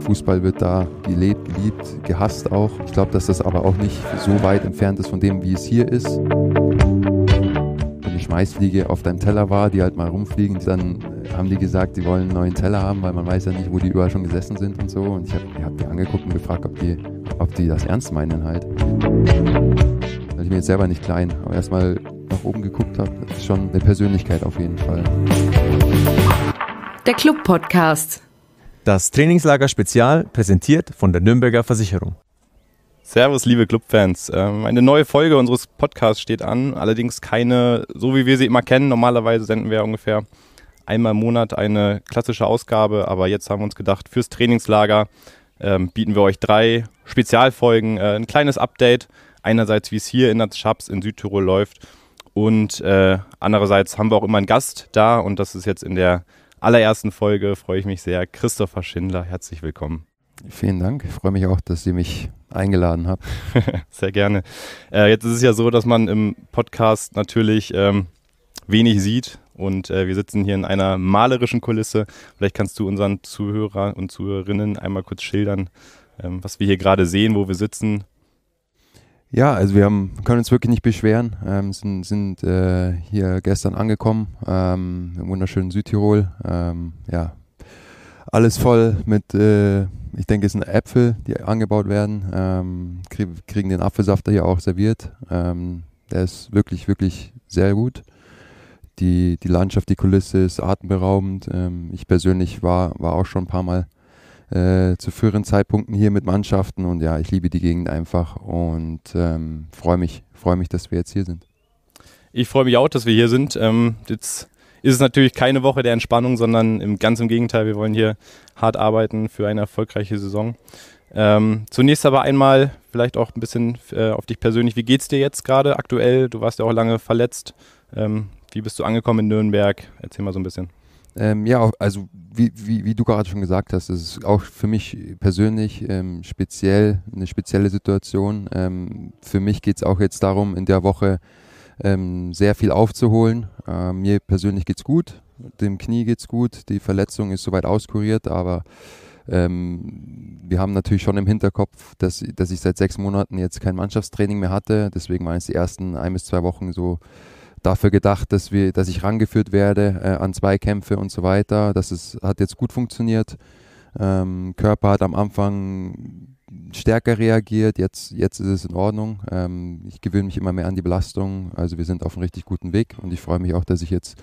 Fußball wird da gelebt, geliebt, gehasst auch. Ich glaube, dass das aber auch nicht so weit entfernt ist von dem, wie es hier ist. Wenn die Schmeißfliege auf deinem Teller war, die halt mal rumfliegen, dann äh, haben die gesagt, die wollen einen neuen Teller haben, weil man weiß ja nicht, wo die überall schon gesessen sind und so. Und ich habe hab die angeguckt und gefragt, ob die, ob die das ernst meinen halt. Weil ich mir jetzt selber nicht klein, aber erstmal nach oben geguckt habe, ist schon eine Persönlichkeit auf jeden Fall. Der Club Podcast. Das Trainingslager Spezial präsentiert von der Nürnberger Versicherung. Servus, liebe Clubfans. Ähm, eine neue Folge unseres Podcasts steht an, allerdings keine, so wie wir sie immer kennen. Normalerweise senden wir ungefähr einmal im Monat eine klassische Ausgabe, aber jetzt haben wir uns gedacht, fürs Trainingslager ähm, bieten wir euch drei Spezialfolgen, äh, ein kleines Update. Einerseits, wie es hier in der Schaps in Südtirol läuft und äh, andererseits haben wir auch immer einen Gast da und das ist jetzt in der allerersten Folge freue ich mich sehr. Christopher Schindler, herzlich willkommen. Vielen Dank. Ich freue mich auch, dass Sie mich eingeladen haben. sehr gerne. Äh, jetzt ist es ja so, dass man im Podcast natürlich ähm, wenig sieht und äh, wir sitzen hier in einer malerischen Kulisse. Vielleicht kannst du unseren Zuhörer und Zuhörerinnen einmal kurz schildern, ähm, was wir hier gerade sehen, wo wir sitzen ja, also wir haben, können uns wirklich nicht beschweren. Ähm, sind sind äh, hier gestern angekommen ähm, im wunderschönen Südtirol. Ähm, ja, alles voll mit, äh, ich denke, es sind Äpfel, die angebaut werden. Ähm, Krieg, kriegen den Apfelsaft hier auch serviert. Ähm, der ist wirklich, wirklich sehr gut. Die, die Landschaft, die Kulisse ist atemberaubend. Ähm, ich persönlich war, war auch schon ein paar Mal äh, zu früheren Zeitpunkten hier mit Mannschaften. Und ja, ich liebe die Gegend einfach und ähm, freue mich, freue mich, dass wir jetzt hier sind. Ich freue mich auch, dass wir hier sind. Ähm, jetzt ist es natürlich keine Woche der Entspannung, sondern im, ganz im Gegenteil, wir wollen hier hart arbeiten für eine erfolgreiche Saison. Ähm, zunächst aber einmal vielleicht auch ein bisschen äh, auf dich persönlich. Wie geht's dir jetzt gerade aktuell? Du warst ja auch lange verletzt. Ähm, wie bist du angekommen in Nürnberg? Erzähl mal so ein bisschen. Ähm, ja, also wie, wie, wie, du gerade schon gesagt hast, das ist auch für mich persönlich ähm, speziell, eine spezielle Situation. Ähm, für mich geht es auch jetzt darum, in der Woche ähm, sehr viel aufzuholen. Äh, mir persönlich geht's gut, dem Knie geht's gut, die Verletzung ist soweit auskuriert, aber ähm, wir haben natürlich schon im Hinterkopf, dass, dass ich seit sechs Monaten jetzt kein Mannschaftstraining mehr hatte. Deswegen waren es die ersten ein bis zwei Wochen so dafür gedacht, dass, wir, dass ich rangeführt werde äh, an Zweikämpfe und so weiter. Das ist, hat jetzt gut funktioniert. Ähm, Körper hat am Anfang stärker reagiert, jetzt, jetzt ist es in Ordnung. Ähm, ich gewöhne mich immer mehr an die Belastung. Also wir sind auf einem richtig guten Weg und ich freue mich auch, dass ich jetzt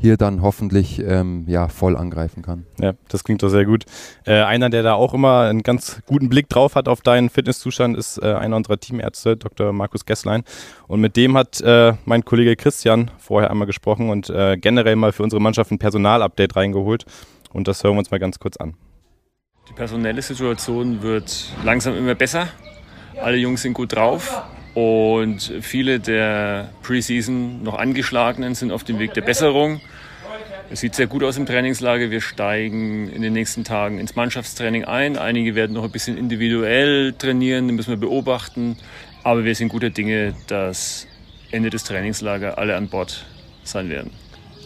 hier dann hoffentlich ähm, ja, voll angreifen kann. Ja, das klingt doch sehr gut. Äh, einer, der da auch immer einen ganz guten Blick drauf hat auf deinen Fitnesszustand, ist äh, einer unserer Teamärzte, Dr. Markus Gesslein. Und mit dem hat äh, mein Kollege Christian vorher einmal gesprochen und äh, generell mal für unsere Mannschaft ein Personalupdate reingeholt. Und das hören wir uns mal ganz kurz an. Die personelle Situation wird langsam immer besser. Alle Jungs sind gut drauf. Und viele der Preseason noch angeschlagenen sind auf dem Weg der Besserung. Es sieht sehr gut aus im Trainingslager. Wir steigen in den nächsten Tagen ins Mannschaftstraining ein. Einige werden noch ein bisschen individuell trainieren, die müssen wir beobachten. Aber wir sind guter Dinge, dass Ende des Trainingslagers alle an Bord sein werden.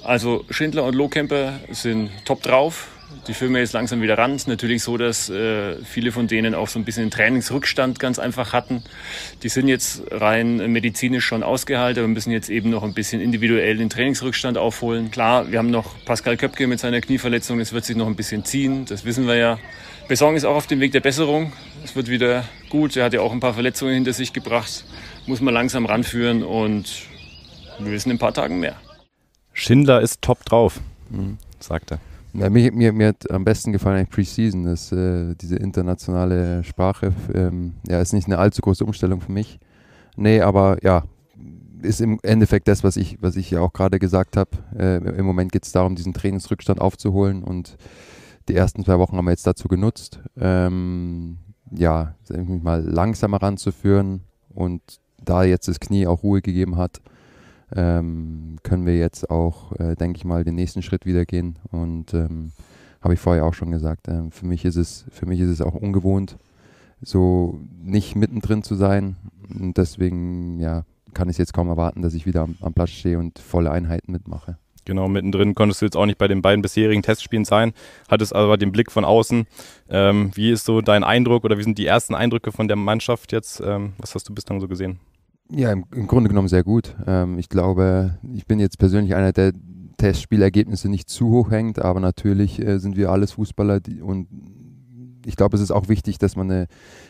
Also Schindler und Lohkemper sind top drauf die Firma jetzt langsam wieder ran. Es ist natürlich so, dass äh, viele von denen auch so ein bisschen Trainingsrückstand ganz einfach hatten. Die sind jetzt rein medizinisch schon ausgeheilt, aber müssen jetzt eben noch ein bisschen individuell den Trainingsrückstand aufholen. Klar, wir haben noch Pascal Köpke mit seiner Knieverletzung, das wird sich noch ein bisschen ziehen, das wissen wir ja. Besong ist auch auf dem Weg der Besserung. Es wird wieder gut. Er hat ja auch ein paar Verletzungen hinter sich gebracht. Muss man langsam ranführen und wir wissen in ein paar Tagen mehr. Schindler ist top drauf, hm, sagt er. Na, mir, mir, mir hat am besten gefallen eigentlich Preseason, äh, diese internationale Sprache, ähm, ja, ist nicht eine allzu große Umstellung für mich. Nee, aber ja, ist im Endeffekt das, was ich, was ich ja auch gerade gesagt habe. Äh, Im Moment geht es darum, diesen Trainingsrückstand aufzuholen und die ersten zwei Wochen haben wir jetzt dazu genutzt, ähm, ja, mich mal langsamer ranzuführen und da jetzt das Knie auch Ruhe gegeben hat, ähm, können wir jetzt auch, äh, denke ich mal, den nächsten Schritt wieder gehen. Und ähm, habe ich vorher auch schon gesagt, äh, für, mich ist es, für mich ist es auch ungewohnt, so nicht mittendrin zu sein. Und deswegen ja, kann ich es jetzt kaum erwarten, dass ich wieder am, am Platz stehe und volle Einheiten mitmache. Genau, mittendrin konntest du jetzt auch nicht bei den beiden bisherigen Testspielen sein, hattest aber den Blick von außen. Ähm, wie ist so dein Eindruck oder wie sind die ersten Eindrücke von der Mannschaft jetzt? Ähm, was hast du bislang so gesehen? Ja, im, im Grunde genommen sehr gut. Ähm, ich glaube, ich bin jetzt persönlich einer, der Testspielergebnisse nicht zu hoch hängt, aber natürlich äh, sind wir alles Fußballer die, und ich glaube, es ist auch wichtig, dass man eine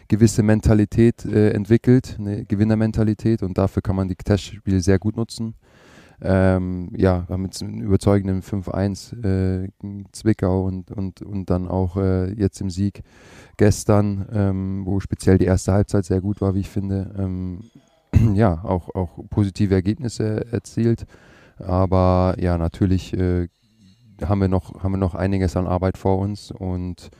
gewisse Mentalität äh, entwickelt, eine Gewinnermentalität und dafür kann man die Testspiele sehr gut nutzen. Ähm, ja, haben jetzt einen überzeugenden 5-1 äh, Zwickau und, und, und dann auch äh, jetzt im Sieg gestern, ähm, wo speziell die erste Halbzeit sehr gut war, wie ich finde. Ähm, ja, auch, auch positive Ergebnisse erzielt. Aber ja, natürlich äh, haben, wir noch, haben wir noch einiges an Arbeit vor uns und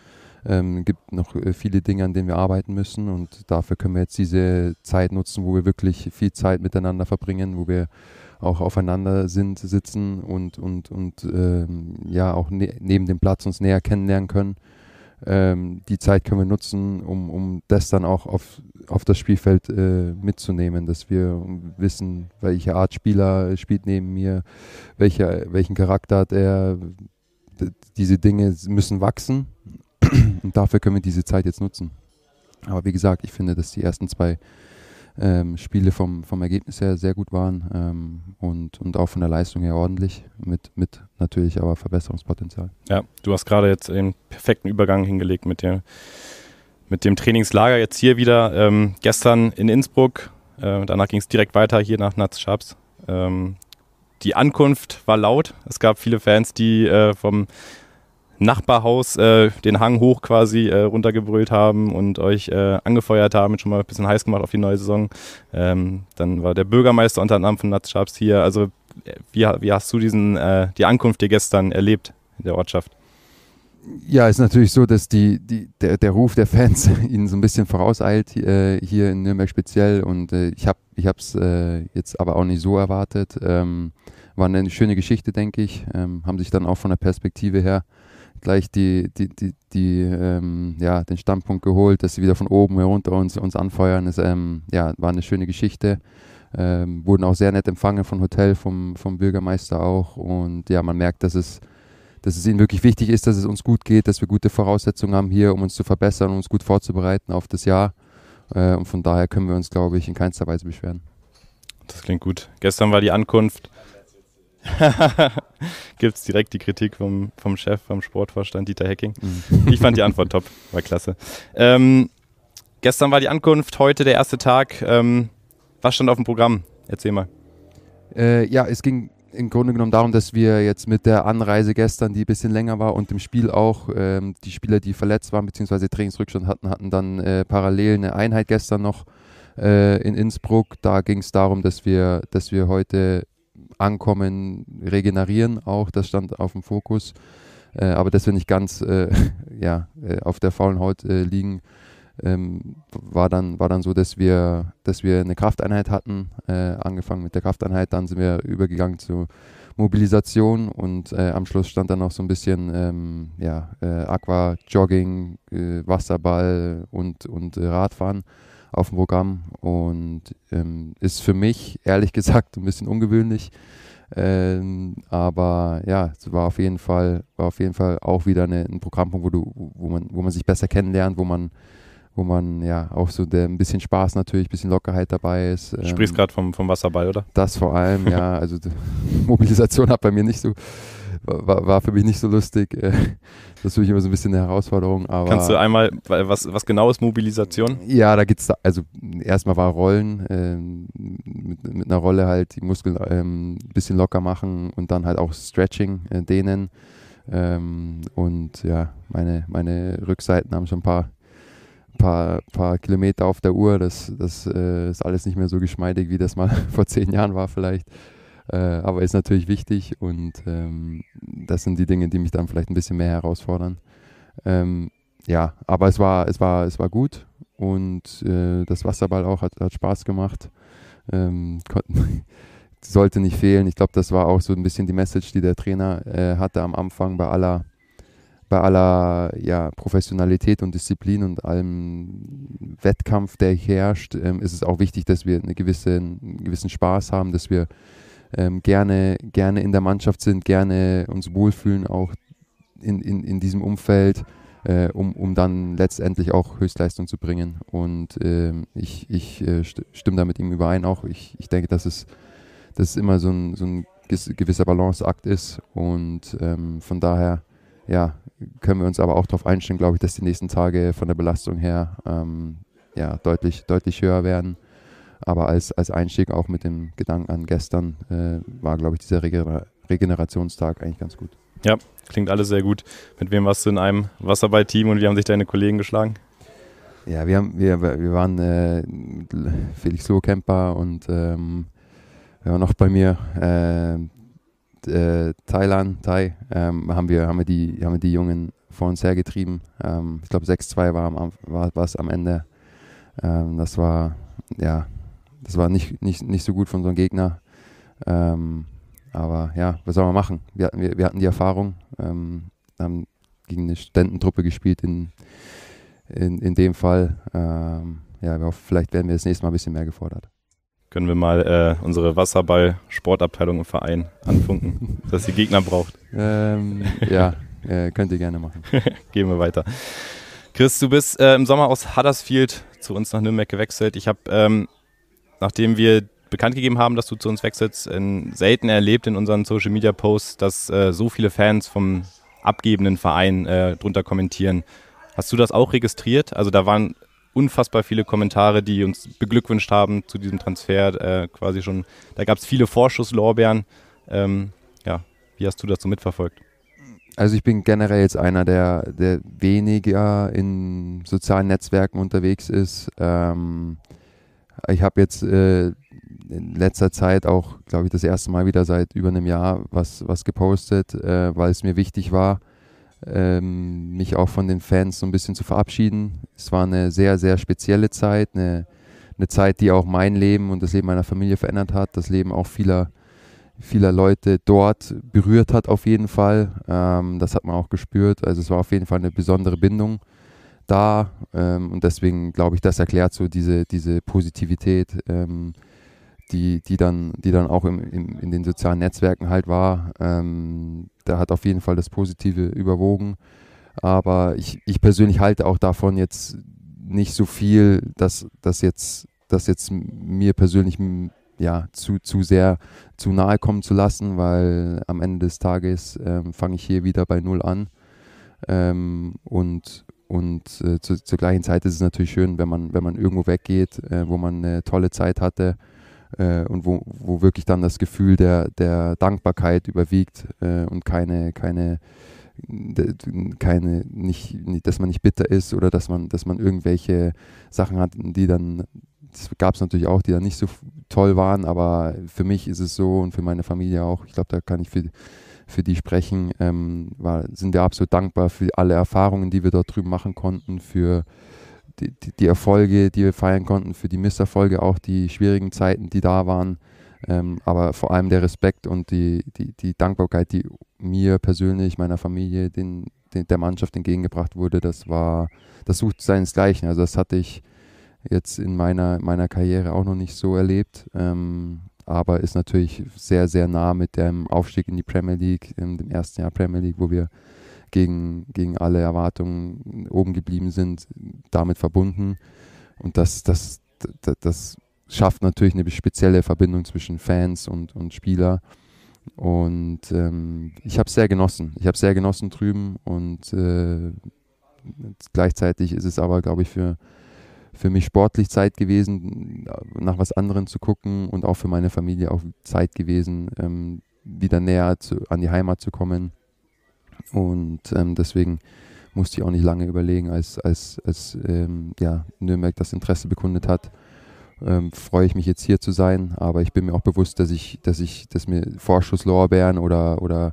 ähm, gibt noch äh, viele Dinge, an denen wir arbeiten müssen. Und dafür können wir jetzt diese Zeit nutzen, wo wir wirklich viel Zeit miteinander verbringen, wo wir auch aufeinander sind, sitzen und, und, und ähm, ja auch ne neben dem Platz uns näher kennenlernen können ähm, die Zeit können wir nutzen, um, um das dann auch auf, auf das Spielfeld äh, mitzunehmen, dass wir wissen, welche Art Spieler spielt neben mir, welche, welchen Charakter hat er. Diese Dinge müssen wachsen und dafür können wir diese Zeit jetzt nutzen. Aber wie gesagt, ich finde, dass die ersten zwei ähm, Spiele vom, vom Ergebnis her sehr gut waren ähm, und, und auch von der Leistung her ordentlich, mit, mit natürlich aber Verbesserungspotenzial. Ja, du hast gerade jetzt den perfekten Übergang hingelegt mit dem, mit dem Trainingslager jetzt hier wieder. Ähm, gestern in Innsbruck, äh, danach ging es direkt weiter hier nach Natzschabs. Ähm, die Ankunft war laut. Es gab viele Fans, die äh, vom Nachbarhaus äh, den Hang hoch quasi äh, runtergebrüllt haben und euch äh, angefeuert haben, schon mal ein bisschen heiß gemacht auf die neue Saison. Ähm, dann war der Bürgermeister unter anderem von Natschaps hier. Also äh, wie, wie, hast du diesen, äh, die Ankunft hier gestern erlebt in der Ortschaft? Ja, ist natürlich so, dass die, die, der, der Ruf der Fans ihnen so ein bisschen vorauseilt äh, hier in Nürnberg speziell und ich habe ich hab's jetzt aber auch nicht so erwartet. Ähm, war eine schöne Geschichte, denke ich. Ähm, haben sich dann auch von der Perspektive her gleich die, die, die, die ähm, ja, den Standpunkt geholt, dass sie wieder von oben herunter uns, uns anfeuern. Es ähm, ja, war eine schöne Geschichte. Ähm, wurden auch sehr nett empfangen vom Hotel, vom, vom Bürgermeister auch. Und ja, man merkt, dass es, dass es ihnen wirklich wichtig ist, dass es uns gut geht, dass wir gute Voraussetzungen haben hier, um uns zu verbessern und uns gut vorzubereiten auf das Jahr. Äh, und von daher können wir uns, glaube ich, in keinster Weise beschweren. Das klingt gut. Gestern war die Ankunft. gibt es direkt die Kritik vom, vom Chef, vom Sportvorstand Dieter Hecking. Mhm. Ich fand die Antwort top, war klasse. Ähm, gestern war die Ankunft, heute der erste Tag. Ähm, was stand auf dem Programm? Erzähl mal. Äh, ja, es ging im Grunde genommen darum, dass wir jetzt mit der Anreise gestern, die ein bisschen länger war und im Spiel auch, ähm, die Spieler, die verletzt waren bzw. Trainingsrückstand hatten, hatten dann äh, parallel eine Einheit gestern noch äh, in Innsbruck. Da ging es darum, dass wir, dass wir heute Ankommen, Regenerieren auch, das stand auf dem Fokus. Äh, aber dass wir nicht ganz äh, ja, äh, auf der faulen Haut äh, liegen, ähm, war, dann, war dann so, dass wir, dass wir eine Krafteinheit hatten, äh, angefangen mit der Krafteinheit, dann sind wir übergegangen zu Mobilisation und am Schluss stand dann noch so ein bisschen ähm, ja, Aqua, Jogging, Wasserball und, und Radfahren auf dem Programm und ähm, ist für mich ehrlich gesagt ein bisschen ungewöhnlich. Ähm, aber ja, es war auf jeden Fall, war auf jeden Fall auch wieder eine, ein Programmpunkt, wo du, wo man, wo man sich besser kennenlernt, wo man, wo man ja auch so der, ein bisschen Spaß natürlich, ein bisschen Lockerheit dabei ist. Ähm, du sprichst ähm, gerade vom, vom Wasserball, oder? Das vor allem, ja. Also Mobilisation hat bei mir nicht so war, war für mich nicht so lustig. Äh, das ist für mich immer so ein bisschen eine Herausforderung. Aber Kannst du einmal, was, was genau ist Mobilisation? Ja, da gibt es, also erstmal war Rollen, ähm, mit, mit, einer Rolle halt die Muskeln ähm, ein ähm, bisschen locker machen und dann halt auch Stretching äh, dehnen. Ähm, und ja, meine, meine Rückseiten haben schon ein paar paar, paar Kilometer auf der Uhr. Das, das äh, ist alles nicht mehr so geschmeidig, wie das mal vor zehn Jahren war vielleicht. Äh, aber ist natürlich wichtig und ähm, das sind die Dinge, die mich dann vielleicht ein bisschen mehr herausfordern. Ähm, ja, aber es war, es war, es war gut und äh, das Wasserball auch hat, hat Spaß gemacht. Ähm, konnten, sollte nicht fehlen. Ich glaube, das war auch so ein bisschen die Message, die der Trainer äh, hatte am Anfang bei aller, bei aller ja, Professionalität und Disziplin und allem Wettkampf, der herrscht, ähm, ist es auch wichtig, dass wir eine gewisse, einen gewissen Spaß haben, dass wir ähm, gerne, gerne in der Mannschaft sind, gerne uns wohlfühlen, auch in, in, in diesem Umfeld, äh, um, um dann letztendlich auch Höchstleistung zu bringen. Und ähm, ich, ich äh, stimme da mit ihm überein auch. Ich, ich denke, dass es, dass es immer so ein, so ein gewisser Balanceakt ist. Und ähm, von daher ja, können wir uns aber auch darauf einstellen, glaube ich, dass die nächsten Tage von der Belastung her ähm, ja, deutlich, deutlich höher werden. Aber als, als Einstieg auch mit dem Gedanken an gestern äh, war, glaube ich, dieser Regener Regenerationstag eigentlich ganz gut. Ja, klingt alles sehr gut. Mit wem warst du in einem Wasserballteam und wie haben sich deine Kollegen geschlagen? Ja, wir, haben, wir, wir waren äh, Felix Lohkemper und ähm, ja, noch bei mir äh, äh, Thailand, Thai, ähm, haben, wir, haben, wir die, haben wir die Jungen vor uns hergetrieben. Ähm, ich glaube 6-2 war es am, war, am Ende. Ähm, das war ja das war nicht, nicht, nicht so gut von so einem Gegner. Ähm, aber ja, was soll man machen? Wir hatten, wir, wir hatten die Erfahrung, ähm, haben gegen eine Ständentruppe gespielt in, in, in dem Fall. Ähm, ja, hoffen, vielleicht werden wir das nächste Mal ein bisschen mehr gefordert. Können wir mal äh, unsere Wasserball-Sportabteilung im Verein anfunken, dass die Gegner braucht? Ähm, ja, äh, könnt ihr gerne machen. Gehen wir weiter. Chris, du bist äh, im Sommer aus Huddersfield zu uns nach Nürnberg gewechselt. Ich habe ähm, nachdem wir bekannt gegeben haben, dass du zu uns wechselst, selten erlebt in unseren Social Media Posts, dass äh, so viele Fans vom abgebenden Verein äh, drunter kommentieren. Hast du das auch registriert? Also da waren unfassbar viele Kommentare, die uns beglückwünscht haben zu diesem Transfer, äh, quasi schon. Da gab es viele Vorschusslorbeeren. Ähm, ja, wie hast du das so mitverfolgt? Also ich bin generell jetzt einer, der, der weniger in sozialen Netzwerken unterwegs ist. Ähm ich habe jetzt äh, in letzter Zeit auch, glaube ich, das erste Mal wieder seit über einem Jahr was, was gepostet, äh, weil es mir wichtig war, ähm, mich auch von den Fans so ein bisschen zu verabschieden. Es war eine sehr, sehr spezielle Zeit, eine, eine Zeit, die auch mein Leben und das Leben meiner Familie verändert hat, das Leben auch vieler, vieler Leute dort berührt hat auf jeden Fall. Ähm, das hat man auch gespürt. Also es war auf jeden Fall eine besondere Bindung da ähm, und deswegen glaube ich, das erklärt so diese, diese Positivität, ähm, die, die, dann, die dann auch im, im, in den sozialen Netzwerken halt war. Ähm, da hat auf jeden Fall das Positive überwogen. Aber ich, ich persönlich halte auch davon jetzt nicht so viel, dass das jetzt, dass jetzt mir persönlich ja, zu, zu sehr zu nahe kommen zu lassen, weil am Ende des Tages ähm, fange ich hier wieder bei Null an. Ähm, und, und äh, zu, zur gleichen Zeit ist es natürlich schön, wenn man, wenn man irgendwo weggeht, äh, wo man eine tolle Zeit hatte äh, und wo, wo wirklich dann das Gefühl der, der Dankbarkeit überwiegt äh, und keine, keine, keine, nicht, nicht, dass man nicht bitter ist oder dass man, dass man irgendwelche Sachen hat, die dann, das gab es natürlich auch, die dann nicht so toll waren, aber für mich ist es so und für meine Familie auch, ich glaube, da kann ich viel für die sprechen, ähm, war, sind wir absolut dankbar für alle Erfahrungen, die wir dort drüben machen konnten, für die, die, die Erfolge, die wir feiern konnten, für die Misserfolge, auch die schwierigen Zeiten, die da waren. Ähm, aber vor allem der Respekt und die, die, die Dankbarkeit, die mir persönlich, meiner Familie, den, den, der Mannschaft entgegengebracht wurde, das war, das sucht seinesgleichen. Also das hatte ich jetzt in meiner, meiner Karriere auch noch nicht so erlebt. Ähm, aber ist natürlich sehr, sehr nah mit dem Aufstieg in die Premier League, in dem ersten Jahr Premier League, wo wir gegen, gegen alle Erwartungen oben geblieben sind, damit verbunden. Und das, das, das, das schafft natürlich eine spezielle Verbindung zwischen Fans und, und Spieler. Und ähm, ich habe es sehr genossen. Ich habe sehr genossen drüben und äh, gleichzeitig ist es aber, glaube ich, für für mich sportlich Zeit gewesen, nach was anderem zu gucken und auch für meine Familie auch Zeit gewesen, ähm, wieder näher zu, an die Heimat zu kommen. Und ähm, deswegen musste ich auch nicht lange überlegen, als, als, als ähm, ja, Nürnberg das Interesse bekundet hat. Ähm, freue ich mich jetzt hier zu sein, aber ich bin mir auch bewusst, dass ich, dass ich, dass mir Vorschusslorbeeren oder, oder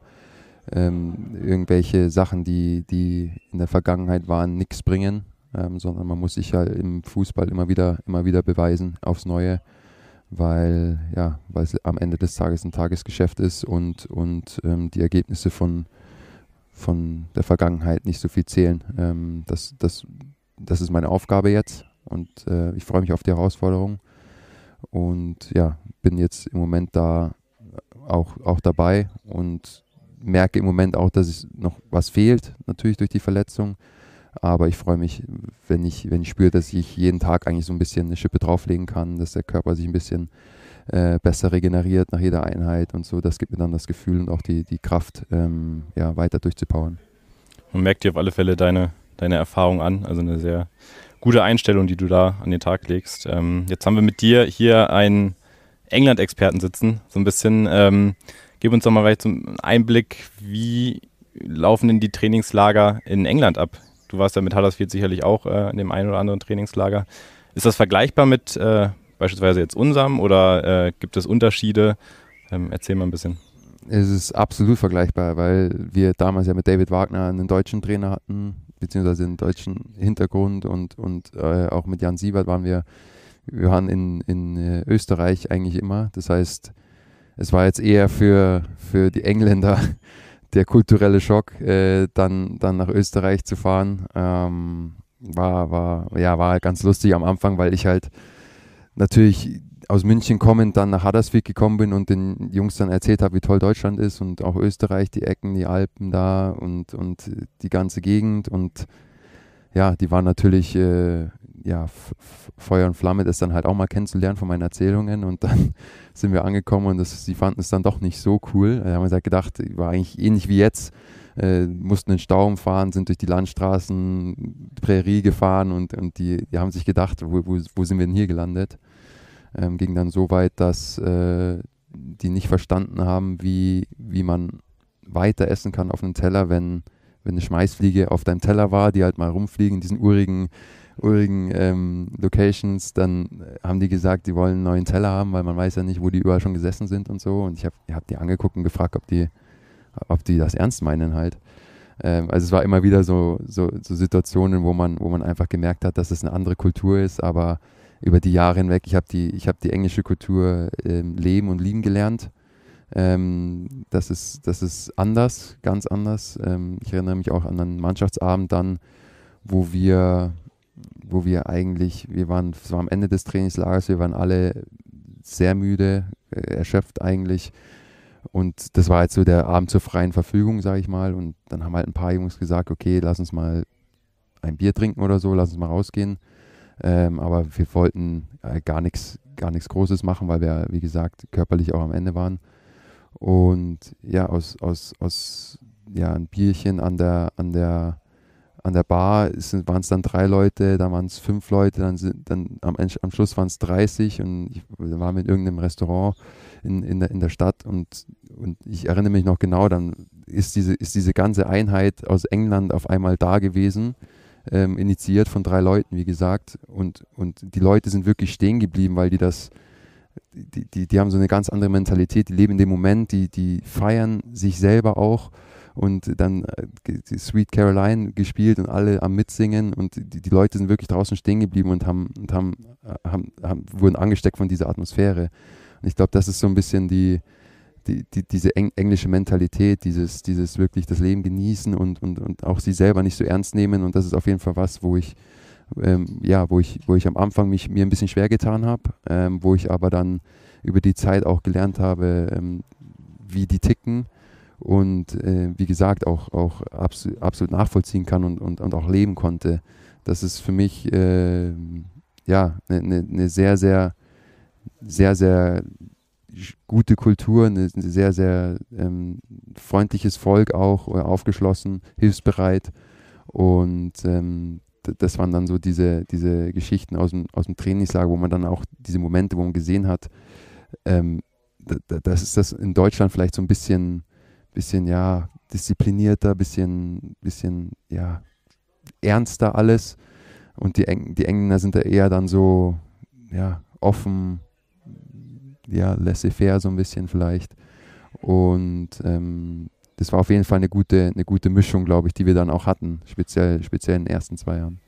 ähm, irgendwelche Sachen, die, die in der Vergangenheit waren, nichts bringen ähm, sondern man muss sich ja im Fußball immer wieder, immer wieder beweisen aufs Neue, weil ja, weil es am Ende des Tages ein Tagesgeschäft ist und, und ähm, die Ergebnisse von, von der Vergangenheit nicht so viel zählen. Ähm, das, das, das ist meine Aufgabe jetzt und äh, ich freue mich auf die Herausforderung und ja, bin jetzt im Moment da auch, auch dabei und merke im Moment auch, dass es noch was fehlt, natürlich durch die Verletzung. Aber ich freue mich, wenn ich, wenn ich spüre, dass ich jeden Tag eigentlich so ein bisschen eine Schippe drauflegen kann, dass der Körper sich ein bisschen äh, besser regeneriert nach jeder Einheit und so. Das gibt mir dann das Gefühl und auch die, die Kraft, ähm, ja, weiter durchzupowern. Man merkt dir auf alle Fälle deine, deine Erfahrung an. Also eine sehr gute Einstellung, die du da an den Tag legst. Ähm, jetzt haben wir mit dir hier einen England-Experten sitzen. So ein bisschen, ähm, gib uns doch mal vielleicht so einen Einblick, wie laufen denn die Trainingslager in England ab? Du warst ja mit Huddersfield sicherlich auch äh, in dem einen oder anderen Trainingslager. Ist das vergleichbar mit äh, beispielsweise jetzt unserem oder äh, gibt es Unterschiede? Ähm, erzähl mal ein bisschen. Es ist absolut vergleichbar, weil wir damals ja mit David Wagner einen deutschen Trainer hatten, beziehungsweise einen deutschen Hintergrund und, und äh, auch mit Jan Siebert waren wir, wir waren in, in äh, Österreich eigentlich immer. Das heißt, es war jetzt eher für, für die Engländer der kulturelle Schock, äh, dann, dann nach Österreich zu fahren, ähm, war, war, ja, war halt ganz lustig am Anfang, weil ich halt natürlich aus München kommend dann nach Huddersfield gekommen bin und den Jungs dann erzählt habe, wie toll Deutschland ist und auch Österreich, die Ecken, die Alpen da und, und die ganze Gegend und ja, die waren natürlich äh, ja, Feuer und Flamme, das dann halt auch mal kennenzulernen von meinen Erzählungen. Und dann sind wir angekommen und das, sie fanden es dann doch nicht so cool. Da haben wir halt gedacht, war eigentlich ähnlich wie jetzt. Äh, mussten in Stau umfahren, sind durch die Landstraßen, Prärie gefahren und, und die, die haben sich gedacht, wo, wo, wo sind wir denn hier gelandet? Ähm, ging dann so weit, dass äh, die nicht verstanden haben, wie, wie man weiter essen kann auf einem Teller, wenn, wenn eine Schmeißfliege auf deinem Teller war, die halt mal rumfliegen, diesen urigen urigen ähm, Locations, dann äh, haben die gesagt, die wollen einen neuen Teller haben, weil man weiß ja nicht, wo die überall schon gesessen sind und so. Und ich habe hab die angeguckt und gefragt, ob die, ob die das ernst meinen halt. Ähm, also es war immer wieder so, so, so, Situationen, wo man, wo man einfach gemerkt hat, dass es eine andere Kultur ist, aber über die Jahre hinweg, ich habe die, hab die englische Kultur ähm, leben und lieben gelernt. Ähm, das, ist, das ist anders, ganz anders. Ähm, ich erinnere mich auch an einen Mannschaftsabend dann, wo wir wo wir eigentlich, wir waren, es war am Ende des Trainingslagers, wir waren alle sehr müde, äh, erschöpft eigentlich. Und das war jetzt halt so der Abend zur freien Verfügung, sage ich mal. Und dann haben halt ein paar Jungs gesagt, okay, lass uns mal ein Bier trinken oder so, lass uns mal rausgehen. Ähm, aber wir wollten äh, gar nichts gar nichts Großes machen, weil wir, wie gesagt, körperlich auch am Ende waren. Und ja, aus, aus, aus ja, ein Bierchen an der, an der an der Bar waren es dann drei Leute, dann waren es fünf Leute, dann, sind, dann am, am Schluss waren es 30 und ich war mit irgendeinem Restaurant in, in, der, in der Stadt und, und ich erinnere mich noch genau, dann ist diese, ist diese ganze Einheit aus England auf einmal da gewesen, ähm, initiiert von drei Leuten, wie gesagt, und, und die Leute sind wirklich stehen geblieben, weil die das, die, die, die haben so eine ganz andere Mentalität, die leben in dem Moment, die, die feiern sich selber auch und dann äh, Sweet Caroline gespielt und alle am Mitsingen und die, die Leute sind wirklich draußen stehen geblieben und haben, und haben, äh, haben, haben, wurden angesteckt von dieser Atmosphäre. Und ich glaube, das ist so ein bisschen die, die, die, diese eng, englische Mentalität, dieses, dieses wirklich das Leben genießen und, und, und auch sie selber nicht so ernst nehmen. Und das ist auf jeden Fall was, wo ich, ähm, ja, wo ich, wo ich am Anfang mich mir ein bisschen schwer getan habe, ähm, wo ich aber dann über die Zeit auch gelernt habe, ähm, wie die ticken und äh, wie gesagt auch, auch abs absolut nachvollziehen kann und, und, und auch leben konnte. Das ist für mich äh, ja eine ne, ne sehr, sehr, sehr, sehr gute Kultur, ein ne, ne, sehr, sehr ähm, freundliches Volk auch, äh, aufgeschlossen, hilfsbereit. Und ähm, das waren dann so diese, diese Geschichten aus dem, aus dem Trainingslager, wo man dann auch diese Momente, wo man gesehen hat, ähm, dass es das in Deutschland vielleicht so ein bisschen bisschen, ja, disziplinierter, bisschen, bisschen, ja, ernster alles. Und die, Eng die Engländer sind da eher dann so, ja, offen, ja, laissez-faire so ein bisschen vielleicht. Und ähm, das war auf jeden Fall eine gute, eine gute Mischung, glaube ich, die wir dann auch hatten, speziell, speziell in den ersten zwei Jahren.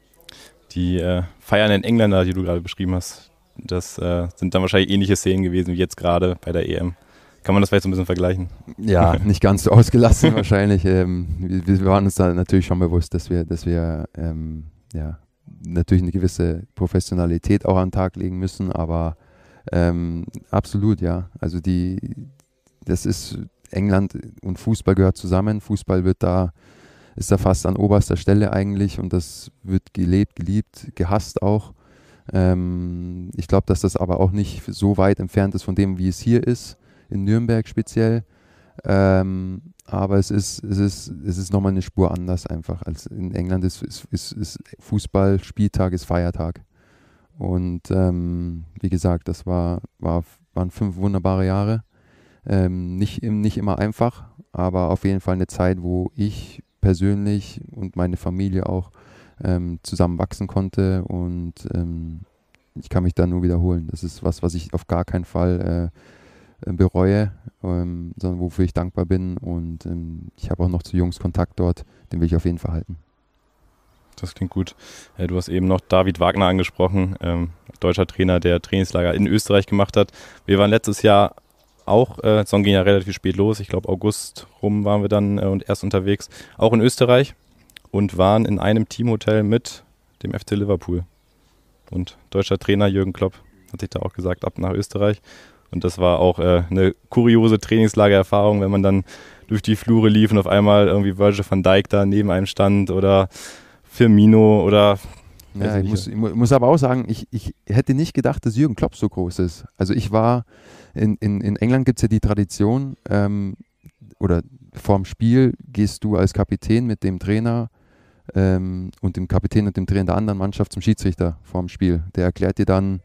Die äh, feiernden Engländer, die du gerade beschrieben hast, das äh, sind dann wahrscheinlich ähnliche Szenen gewesen wie jetzt gerade bei der EM. Kann man das vielleicht so ein bisschen vergleichen? Ja, nicht ganz so ausgelassen wahrscheinlich. Ähm, wir, wir, waren uns da natürlich schon bewusst, dass wir, dass wir ähm, ja, natürlich eine gewisse Professionalität auch an den Tag legen müssen, aber ähm, absolut, ja. Also die, das ist England und Fußball gehört zusammen. Fußball wird da, ist da fast an oberster Stelle eigentlich und das wird gelebt, geliebt, gehasst auch. Ähm, ich glaube, dass das aber auch nicht so weit entfernt ist von dem, wie es hier ist in Nürnberg speziell. Ähm, aber es ist, es ist, es ist nochmal eine Spur anders einfach. Als in England ist, ist, ist, ist Fußball, Spieltag ist Feiertag. Und ähm, wie gesagt, das war, war, waren fünf wunderbare Jahre. Ähm, nicht, nicht immer einfach, aber auf jeden Fall eine Zeit, wo ich persönlich und meine Familie auch ähm, zusammen wachsen konnte. Und ähm, ich kann mich da nur wiederholen. Das ist was, was ich auf gar keinen Fall äh, äh, bereue, ähm, sondern wofür ich dankbar bin. Und ähm, ich habe auch noch zu Jungs Kontakt dort, den will ich auf jeden Fall halten. Das klingt gut. Äh, du hast eben noch David Wagner angesprochen, ähm, deutscher Trainer, der Trainingslager in Österreich gemacht hat. Wir waren letztes Jahr auch, äh, Song ging ja relativ spät los, ich glaube August rum waren wir dann äh, und erst unterwegs, auch in Österreich und waren in einem Teamhotel mit dem FC Liverpool. Und deutscher Trainer Jürgen Klopp hat sich da auch gesagt, ab nach Österreich. Und das war auch äh, eine kuriose Trainingslagererfahrung, wenn man dann durch die Flure lief und auf einmal irgendwie Virgil van Dijk da neben einem stand oder Firmino oder ja, ich muss, ich muss, aber auch sagen, ich, ich hätte nicht gedacht, dass Jürgen Klopp so groß ist. Also ich war, in, in, in England gibt es ja die Tradition, ähm, oder vorm Spiel gehst du als Kapitän mit dem Trainer ähm, und dem Kapitän und dem Trainer der anderen Mannschaft zum Schiedsrichter vorm Spiel. Der erklärt dir dann,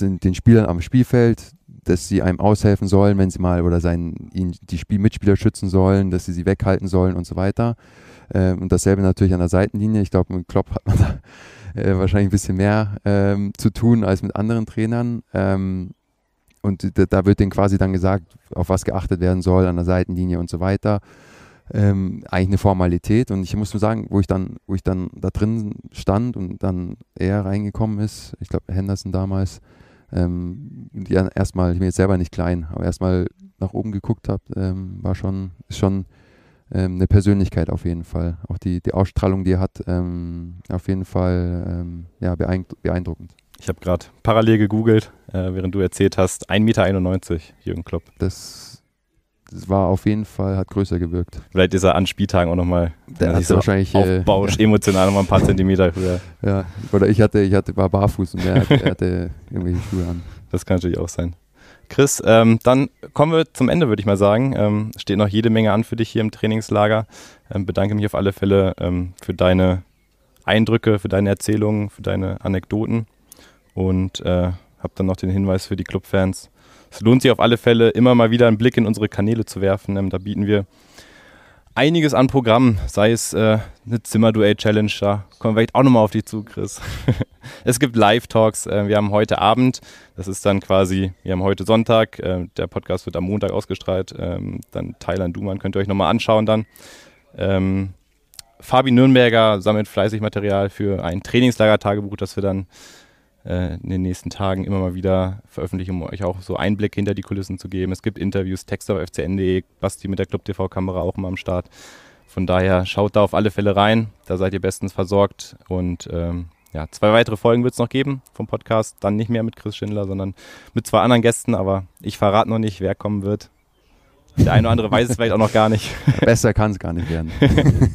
den, den Spielern am Spielfeld, dass sie einem aushelfen sollen, wenn sie mal oder seinen, ihn, die Spiel Mitspieler schützen sollen, dass sie sie weghalten sollen und so weiter. Ähm, und dasselbe natürlich an der Seitenlinie. Ich glaube, mit Klopp hat man da äh, wahrscheinlich ein bisschen mehr ähm, zu tun als mit anderen Trainern. Ähm, und da wird denen quasi dann gesagt, auf was geachtet werden soll an der Seitenlinie und so weiter ähm, eigentlich eine Formalität. Und ich muss nur sagen, wo ich dann, wo ich dann da drin stand und dann er reingekommen ist, ich glaube Henderson damals, ähm, ja, erstmal, ich bin jetzt selber nicht klein, aber erstmal nach oben geguckt habe, ähm, war schon, ist schon ähm, eine Persönlichkeit auf jeden Fall. Auch die, die Ausstrahlung, die er hat, ähm, auf jeden Fall ähm, ja, beeindruckend. Ich habe gerade parallel gegoogelt, äh, während du erzählt hast, 1,91 Meter Jürgen Klopp. Das es war auf jeden Fall, hat größer gewirkt. Vielleicht ist er an Spieltagen auch nochmal der hat so wahrscheinlich äh, aufbauscht, äh, emotional nochmal ein paar Zentimeter höher. Ja, oder ich hatte, ich hatte, war barfuß und er, hatte, hatte irgendwelche Schuhe an. Das kann natürlich auch sein. Chris, ähm, dann kommen wir zum Ende, würde ich mal sagen. Ähm, steht noch jede Menge an für dich hier im Trainingslager. Ähm, bedanke mich auf alle Fälle ähm, für deine Eindrücke, für deine Erzählungen, für deine Anekdoten und äh, habe dann noch den Hinweis für die Clubfans es lohnt sich auf alle Fälle, immer mal wieder einen Blick in unsere Kanäle zu werfen. Ähm, da bieten wir einiges an Programmen, sei es äh, eine Zimmerduell-Challenge, da kommen wir vielleicht auch nochmal auf dich zu, Chris. es gibt Live-Talks, äh, wir haben heute Abend, das ist dann quasi, wir haben heute Sonntag, äh, der Podcast wird am Montag ausgestrahlt, ähm, dann Thailand Duman könnt ihr euch nochmal anschauen dann. Ähm, Fabi Nürnberger sammelt fleißig Material für ein Trainingslager-Tagebuch, das wir dann äh, in den nächsten Tagen immer mal wieder veröffentlichen, um euch auch so Einblick hinter die Kulissen zu geben. Es gibt Interviews, Texte auf fcn.de, Basti mit der Club TV-Kamera auch immer am Start. Von daher schaut da auf alle Fälle rein, da seid ihr bestens versorgt. Und ähm, ja, zwei weitere Folgen wird es noch geben vom Podcast. Dann nicht mehr mit Chris Schindler, sondern mit zwei anderen Gästen, aber ich verrate noch nicht, wer kommen wird. Der eine oder andere weiß es vielleicht auch noch gar nicht. Besser kann es gar nicht werden.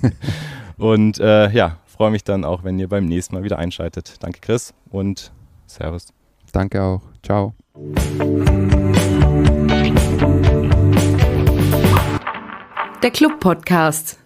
Und äh, ja, freue mich dann auch, wenn ihr beim nächsten Mal wieder einschaltet. Danke, Chris, und Servus. Danke auch. Ciao. Der Club Podcast.